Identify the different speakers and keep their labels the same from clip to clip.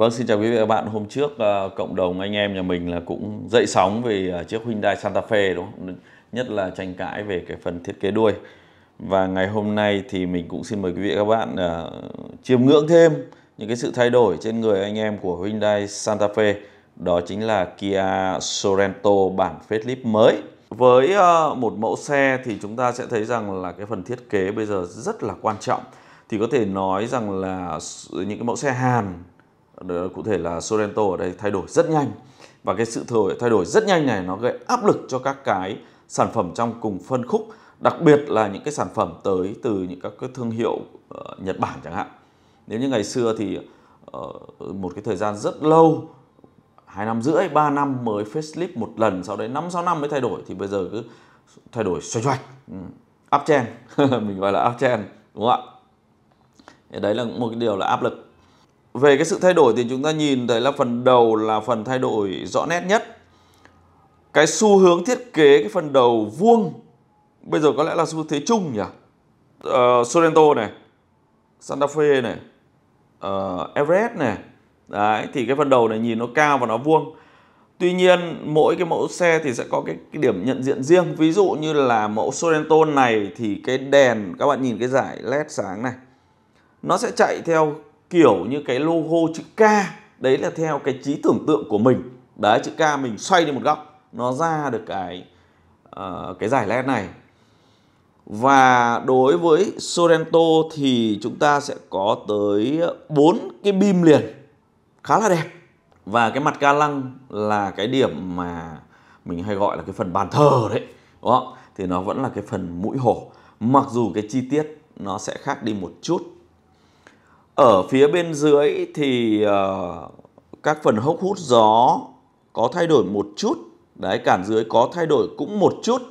Speaker 1: Vâng, xin chào quý vị và các bạn. Hôm trước ờ, cộng đồng anh em nhà mình là cũng dậy sóng về ờ, chiếc Hyundai Santa Fe đúng không? Nhất là tranh cãi về cái phần thiết kế đuôi. Và ngày hôm nay thì mình cũng xin mời quý vị và các bạn ờ, chiêm ngưỡng thêm những cái sự thay đổi trên người anh em của Hyundai Santa Fe. Đó chính là Kia Sorento bản facelift mới. Với một mẫu xe thì chúng ta sẽ thấy rằng là cái phần thiết kế bây giờ rất là quan trọng. Thì có thể nói rằng là những cái mẫu xe Hàn Ờ, cụ thể là Sorrento ở đây thay đổi rất nhanh và cái sự thay thay đổi rất nhanh này nó gây áp lực cho các cái sản phẩm trong cùng phân khúc đặc biệt là những cái sản phẩm tới từ những các cái thương hiệu uh, Nhật Bản chẳng hạn nếu như ngày xưa thì uh, một cái thời gian rất lâu hai năm rưỡi, 3 năm mới facelift một lần, sau đấy 5 6 năm mới thay đổi thì bây giờ cứ thay đổi xoay xoay Ừ. Uptrend, mình gọi là uptrend đúng không ạ? Đấy là một cái điều là áp lực về cái sự thay đổi thì chúng ta nhìn thấy là phần đầu là phần thay đổi rõ nét nhất cái xu hướng thiết kế cái phần đầu vuông bây giờ có lẽ là xu thế chung nhỉ uh, ờ, Sorento này Santa Fe này uh, Everest này đấy thì cái phần đầu này nhìn nó cao và nó vuông tuy nhiên mỗi cái mẫu xe thì sẽ có cái, cái điểm nhận diện riêng ví dụ như là mẫu Sorento này thì cái đèn các bạn nhìn cái giải led sáng này nó sẽ chạy theo kiểu như cái logo chữ K đấy là theo cái trí tưởng tượng của mình đấy chữ K mình xoay đi một góc nó ra được cái uh, cái giải led này và đối với Sorento thì chúng ta sẽ có tới 4 cái bim liền khá là đẹp và cái mặt ca lăng là cái điểm mà mình hay gọi là cái phần bàn thờ đấy đúng không? thì nó vẫn là cái phần mũi hổ mặc dù cái chi tiết nó sẽ khác đi một chút ở phía bên dưới thì uh, các phần hốc hút gió có thay đổi một chút đấy cản dưới có thay đổi cũng một chút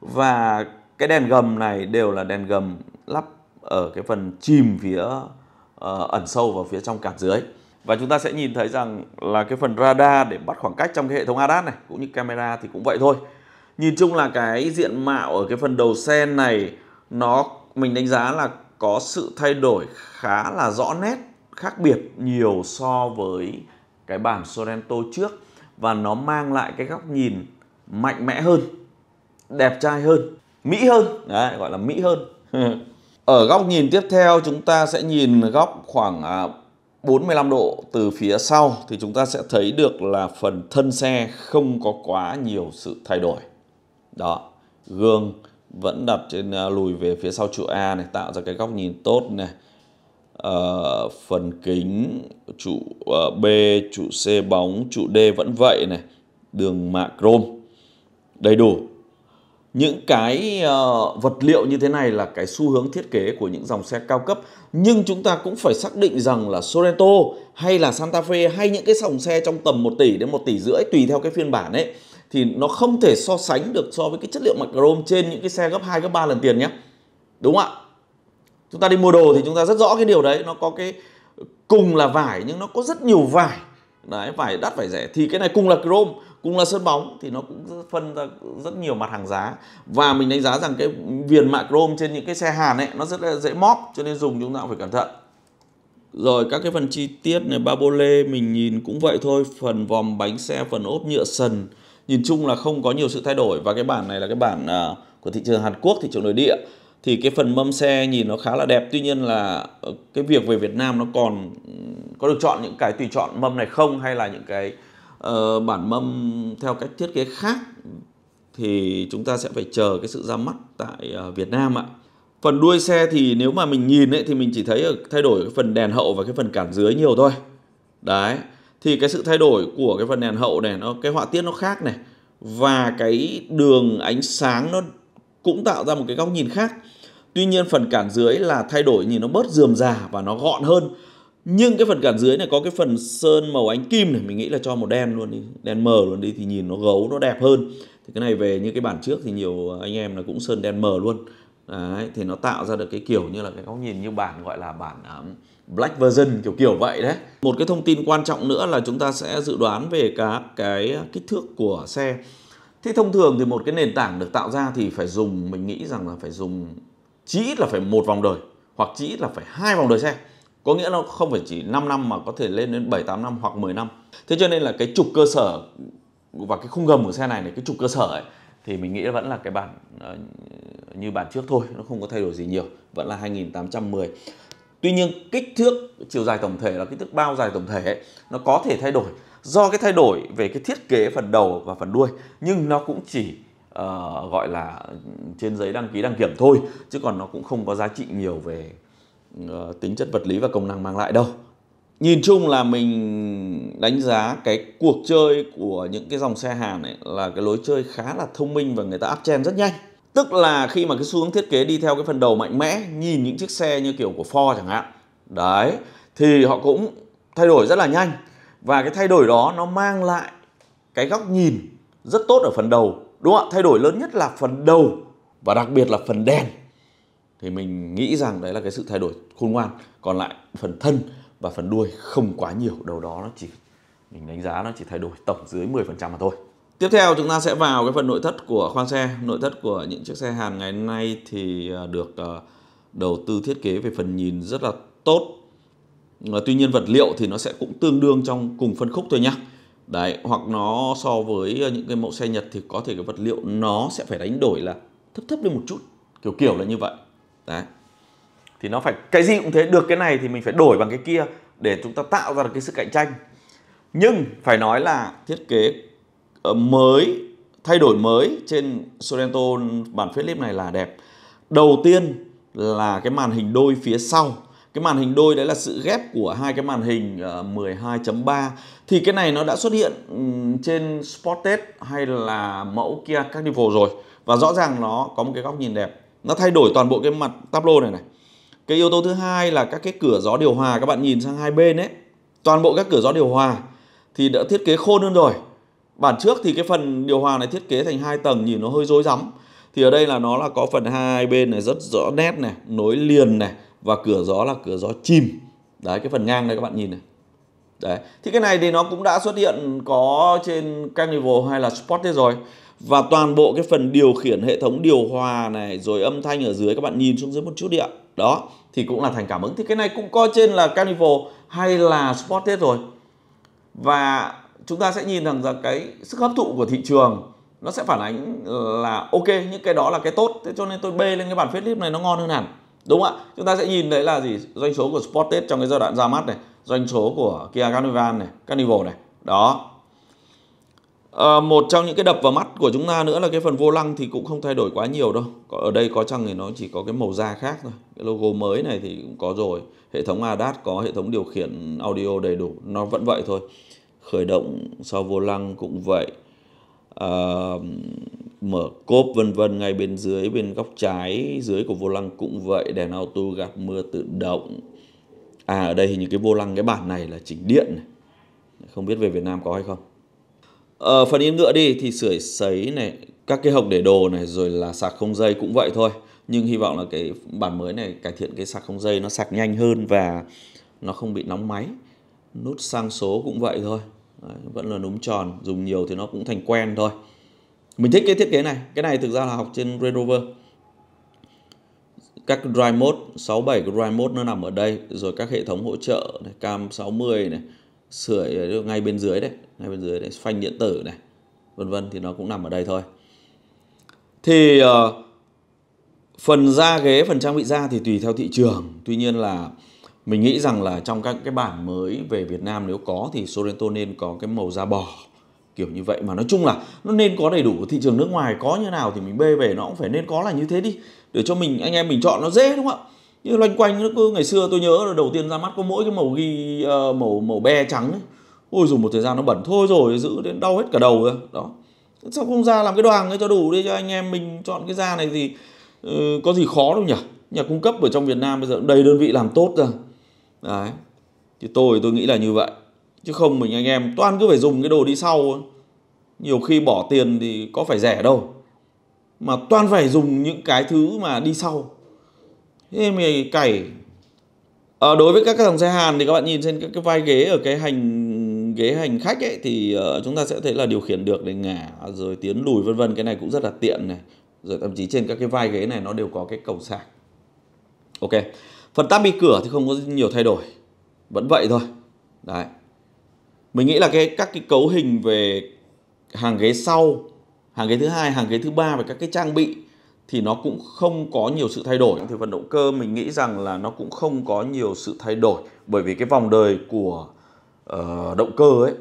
Speaker 1: và cái đèn gầm này đều là đèn gầm lắp ở cái phần chìm phía uh, ẩn sâu vào phía trong cản dưới và chúng ta sẽ nhìn thấy rằng là cái phần radar để bắt khoảng cách trong cái hệ thống ADAS này cũng như camera thì cũng vậy thôi nhìn chung là cái diện mạo ở cái phần đầu xe này nó mình đánh giá là có sự thay đổi khá là rõ nét khác biệt nhiều so với cái bản Sorento trước và nó mang lại cái góc nhìn mạnh mẽ hơn đẹp trai hơn mỹ hơn Đấy, gọi là mỹ hơn ở góc nhìn tiếp theo chúng ta sẽ nhìn góc khoảng 45 à, độ từ phía sau thì chúng ta sẽ thấy được là phần thân xe không có quá nhiều sự thay đổi đó gương vẫn đặt trên à, lùi về phía sau trụ A này tạo ra cái góc nhìn tốt này uh, phần kính trụ ờ, B trụ C bóng trụ D vẫn vậy này đường mạ chrome đầy đủ những cái uh, vật liệu như thế này là cái xu hướng thiết kế của những dòng xe cao cấp nhưng chúng ta cũng phải xác định rằng là Sorento hay là Santa Fe hay những cái dòng xe trong tầm 1 tỷ đến 1 tỷ rưỡi tùy theo cái phiên bản ấy thì nó không thể so sánh được so với cái chất liệu mặt chrome trên những cái xe gấp 2 gấp 3 lần tiền nhé. Đúng không ạ? Chúng ta đi mua đồ thì chúng ta rất rõ cái điều đấy, nó có cái cùng là vải nhưng nó có rất nhiều vải. Đấy, vải đắt vải rẻ thì cái này cùng là chrome, cùng là sơn bóng thì nó cũng phân ra rất nhiều mặt hàng giá. Và mình đánh giá rằng cái viền mạ chrome trên những cái xe Hàn ấy nó rất là dễ móp cho nên dùng chúng ta cũng phải cẩn thận. Rồi các cái phần chi tiết này ba lê mình nhìn cũng vậy thôi Phần vòng bánh xe, phần ốp nhựa sần nhìn chung là không có nhiều sự thay đổi và cái bản này là cái bản uh, của thị trường Hàn Quốc thị trường nội địa thì cái phần mâm xe nhìn nó khá là đẹp tuy nhiên là ờ, cái việc về Việt Nam nó còn có được chọn những cái tùy chọn mâm này không hay là những cái uh, bản mâm theo cách thiết kế khác thì chúng ta sẽ phải chờ cái sự ra mắt tại uh, Việt Nam ạ phần đuôi xe thì nếu mà mình nhìn ấy thì mình chỉ thấy ở thay đổi cái phần đèn hậu và cái phần cản dưới nhiều thôi đấy thì cái sự thay đổi của cái phần đèn hậu này nó cái họa tiết nó khác này và cái đường ánh sáng nó cũng tạo ra một cái góc nhìn khác tuy nhiên phần cản dưới là thay đổi nhìn nó bớt dườm già và nó gọn hơn nhưng cái phần cản dưới này có cái phần sơn màu ánh kim này mình nghĩ là cho màu đen luôn đi đen mờ luôn đi thì nhìn nó gấu nó đẹp hơn thì cái này về như cái bản trước thì nhiều anh em là cũng sơn đen mờ luôn đấy thì nó tạo ra được cái kiểu như là cái góc nhìn như bản gọi là bản um, black version kiểu kiểu vậy đấy một cái thông tin quan trọng nữa là chúng ta sẽ dự đoán về các cái kích thước của xe thế thông thường thì một cái nền tảng được tạo ra thì phải dùng mình nghĩ rằng là phải dùng chỉ ít là phải một vòng đời hoặc chỉ ít là phải hai vòng đời xe có nghĩa là không phải chỉ 5 năm mà có thể lên đến 7 8 năm hoặc 10 năm. Thế cho nên là cái trục cơ sở và cái khung gầm của xe này này cái trục cơ sở ấy thì mình nghĩ vẫn là cái bản ờ, như bản trước thôi nó không có thay đổi gì nhiều vẫn là 2810 Tuy nhiên kích thước chiều dài tổng thể là kích thước bao dài tổng thể ấy, nó có thể thay đổi do cái thay đổi về cái thiết kế phần đầu và phần đuôi nhưng nó cũng chỉ uh, gọi là trên giấy đăng ký đăng kiểm thôi chứ còn nó cũng không có giá trị nhiều về uh, tính chất vật lý và công năng mang lại đâu nhìn chung là mình đánh giá cái cuộc chơi của những cái dòng xe Hàn này là cái lối chơi khá là thông minh và người ta áp chen rất nhanh. Tức là khi mà cái xu hướng thiết kế đi theo cái phần đầu mạnh mẽ, nhìn những chiếc xe như kiểu của Ford chẳng hạn. Đấy, thì họ cũng thay đổi rất là nhanh và cái thay đổi đó nó mang lại cái góc nhìn rất tốt ở phần đầu. Đúng không ạ? Thay đổi lớn nhất là phần đầu và đặc biệt là phần đèn. Thì mình nghĩ rằng đấy là cái sự thay đổi khôn ngoan. Còn lại phần thân và phần đuôi không quá nhiều đâu đó nó chỉ mình đánh giá nó chỉ thay đổi tổng dưới 10% mà thôi Tiếp theo chúng ta sẽ vào cái phần nội thất của khoang xe Nội thất của những chiếc xe Hàn ngày nay thì ờ, được ờ, đầu tư thiết kế về phần nhìn rất là tốt ờ, Tuy nhiên vật liệu thì nó sẽ cũng tương đương trong cùng phân khúc thôi nhá Đấy, hoặc nó so với những cái mẫu xe Nhật thì có thể cái vật liệu nó sẽ phải đánh đổi là thấp thấp lên một chút Kiểu kiểu là như vậy Đấy thì nó phải cái gì cũng thế được cái này thì mình phải đổi bằng cái kia để chúng ta tạo ra được cái sức cạnh tranh nhưng phải nói là thiết kế ờ, mới thay đổi mới trên Sorento bản phết này là đẹp đầu tiên là cái màn hình đôi phía sau cái màn hình đôi đấy là sự ghép của hai cái màn hình 12.3 ờ, thì cái này nó đã xuất hiện trên Sportage hay là mẫu Kia Carnival rồi và rõ ràng nó có một cái góc nhìn đẹp nó thay đổi toàn bộ cái mặt tablo này này cái yếu tố thứ hai là các cái cửa gió điều hòa các bạn nhìn sang hai bên ấy toàn bộ các cửa gió điều hòa thì đã thiết kế khôn hơn rồi bản trước thì cái phần điều hòa này thiết kế thành hai tầng nhìn nó hơi rối rắm thì ở đây là nó là có phần hai bên này rất rõ nét này nối liền này và cửa gió là cửa gió chìm đấy cái phần ngang đây các bạn nhìn này đấy thì cái này thì nó cũng đã xuất hiện có trên Carnival hay là Sportage rồi và toàn bộ cái phần điều khiển hệ thống điều hòa này rồi âm thanh ở dưới các bạn nhìn xuống dưới một chút đi ạ đó thì cũng là thành cảm ứng thì cái này cũng coi trên là carnival hay là sportage rồi và chúng ta sẽ nhìn rằng rằng cái sức hấp thụ của thị trường nó sẽ phản ánh là ok những cái đó là cái tốt thế cho nên tôi bê lên cái bản phết clip này nó ngon hơn hẳn đúng không ạ chúng ta sẽ nhìn đấy là gì doanh số của Sportage trong cái giai đoạn ra mắt này doanh số của Kia Carnival này Carnival này đó Ờ, một trong những cái đập vào mắt của chúng ta nữa là cái phần vô lăng thì cũng không thay đổi quá nhiều đâu ở đây có chăng thì nó chỉ có cái màu da khác thôi cái logo mới này thì cũng có rồi hệ thống ADAS có hệ thống điều khiển audio đầy đủ nó vẫn vậy thôi khởi động sau vô lăng cũng vậy à, mở cốp vân vân ngay bên dưới bên góc trái dưới của vô lăng cũng vậy đèn auto gạt mưa tự động à ở đây hình như cái vô lăng cái bản này là chỉnh điện này. không biết về Việt Nam có hay không Ờ, phần yên ngựa đi thì sửa sấy này, các cái hộc để đồ này rồi là sạc không dây cũng vậy thôi. Nhưng hy vọng là cái bản mới này cải thiện cái sạc không dây nó sạc nhanh hơn và nó không bị nóng máy. Nút sang số cũng vậy thôi. Đấy, vẫn là núm tròn, dùng nhiều thì nó cũng thành quen thôi. Mình thích cái thiết kế này, cái này thực ra là học trên Range Rover. Các drive mode, 67 cái drive mode nó nằm ở đây, rồi các hệ thống hỗ trợ, này, cam 60 này, sửa ngay bên dưới đấy ngay bên dưới đấy phanh điện tử này vân vân thì nó cũng nằm ở đây thôi thì uh, phần da ghế phần trang bị da thì tùy theo thị trường tuy nhiên là mình nghĩ rằng là trong các cái bản mới về Việt Nam nếu có thì Sorento nên có cái màu da bò kiểu như vậy mà nói chung là nó nên có đầy đủ thị trường nước ngoài có như nào thì mình bê về nó cũng phải nên có là như thế đi để cho mình anh em mình chọn nó dễ đúng không ạ như loanh quanh nó cứ ngày xưa tôi nhớ là đầu tiên ra mắt có mỗi cái màu ghi uh, màu màu be trắng ấy. ôi dùng một thời gian nó bẩn thôi rồi giữ đến đau hết cả đầu rồi đó sao không ra làm cái đoàn ấy cho đủ đi cho anh em mình chọn cái da này thì uh, có gì khó đâu nhỉ nhà cung cấp ở trong Việt Nam bây giờ đầy đơn vị làm tốt rồi đấy thì tôi tôi nghĩ là như vậy chứ không mình anh em toàn cứ phải dùng cái đồ đi sau nhiều khi bỏ tiền thì có phải rẻ đâu mà toàn phải dùng những cái thứ mà đi sau thế mày cày à, đối với các cái dòng xe Hàn thì các bạn nhìn trên các cái vai ghế ở cái hành ghế hành khách ấy thì uh, chúng ta sẽ thấy là điều khiển được để ngả rồi tiến lùi vân vân cái này cũng rất là tiện này rồi thậm chí trên các cái vai ghế này nó đều có cái cầu sạc ok phần tắp bi cửa thì không có nhiều thay đổi vẫn vậy thôi đấy mình nghĩ là cái các cái cấu hình về hàng ghế sau hàng ghế thứ hai hàng ghế thứ ba và các cái trang bị thì nó cũng không có nhiều sự thay đổi. Thì phần động cơ mình nghĩ rằng là nó cũng không có nhiều sự thay đổi bởi vì cái vòng đời của uh, động cơ ấy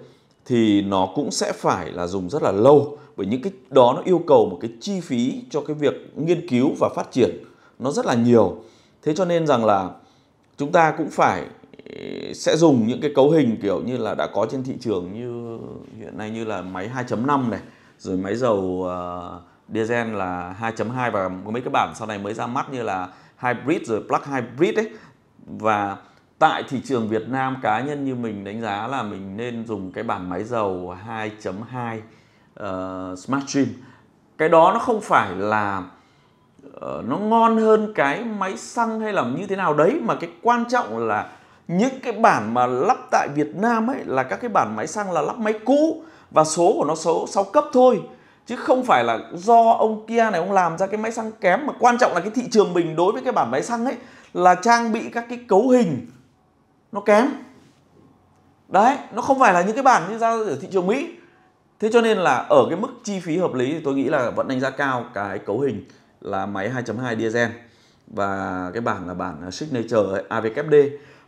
Speaker 1: thì nó cũng sẽ phải là dùng rất là lâu bởi những cái đó nó yêu cầu một cái chi phí cho cái việc nghiên cứu và phát triển nó rất là nhiều. Thế cho nên rằng là chúng ta cũng phải sẽ dùng những cái cấu hình kiểu như là đã có trên thị trường như hiện nay như là máy 2.5 này, rồi máy dầu uh, diesel là 2.2 và mấy cái bản sau này mới ra mắt như là hybrid rồi plug hybrid ấy và tại thị trường Việt Nam cá nhân như mình đánh giá là mình nên dùng cái bản máy dầu 2.2 uh, ờ, Smart Stream cái đó nó không phải là uh, nó ngon hơn cái máy xăng hay là như thế nào đấy mà cái quan trọng là những cái bản mà lắp tại Việt Nam ấy là các cái bản máy xăng là lắp máy cũ và số của nó số 6 cấp thôi chứ không phải là do ông Kia này ông làm ra cái máy xăng kém mà quan trọng là cái thị trường mình đối với cái bản máy xăng ấy là trang bị các cái cấu hình nó kém đấy nó không phải là những cái bản như ra ở thị trường Mỹ thế cho nên là ở cái mức chi phí hợp lý thì tôi nghĩ là vẫn đánh giá cao cái cấu hình là máy 2.2 diesel và cái bản là bản signature ấy, AVKD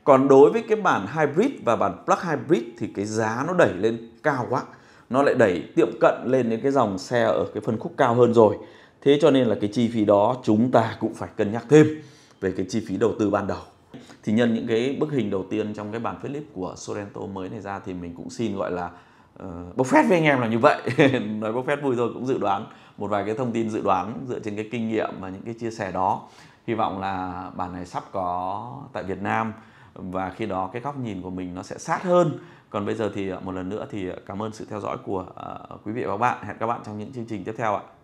Speaker 1: còn đối với cái bản hybrid và bản plug hybrid thì cái giá nó đẩy lên cao quá nó lại đẩy tiệm cận lên đến cái dòng xe ở cái phân khúc cao hơn rồi thế cho nên là cái chi phí đó chúng ta cũng phải cân nhắc thêm về cái chi phí đầu tư ban đầu thì nhân những cái bức hình đầu tiên trong cái bản clip của Sorento mới này ra thì mình cũng xin gọi là uh, bốc phét với anh em là như vậy nói bốc phét vui thôi cũng dự đoán một vài cái thông tin dự đoán dựa trên cái kinh nghiệm và những cái chia sẻ đó hy vọng là bản này sắp có tại Việt Nam và khi đó cái góc nhìn của mình nó sẽ sát hơn còn bây giờ thì à, một lần nữa thì à, cảm ơn sự theo dõi của à, quý vị và các bạn hẹn các bạn trong những chương trình tiếp theo ạ